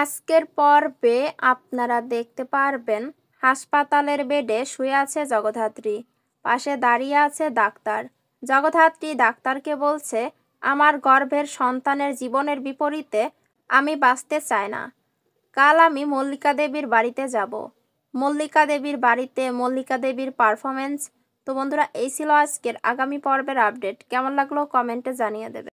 আজকের পর্বে আপনারা দেখতে পারবেন হাসপাতালের বেডে শুয়ে আছে জগধাত্রী পাশে দাঁড়িয়ে আছে ডাক্তার জগধাত্রী ডাক্তারকে বলছে আমার গর্ভের সন্তানের জীবনের বিপরীতে আমি বাঁচতে চাই না কাল আমি মল্লিকা দেবীর বাড়িতে যাব মল্লিকা দেবীর বাড়িতে মল্লিকা দেবীর পারফরমেন্স তো বন্ধুরা এই ছিল আজকের আগামী পর্বের আপডেট কেমন লাগলো কমেন্টে জানিয়ে দেবে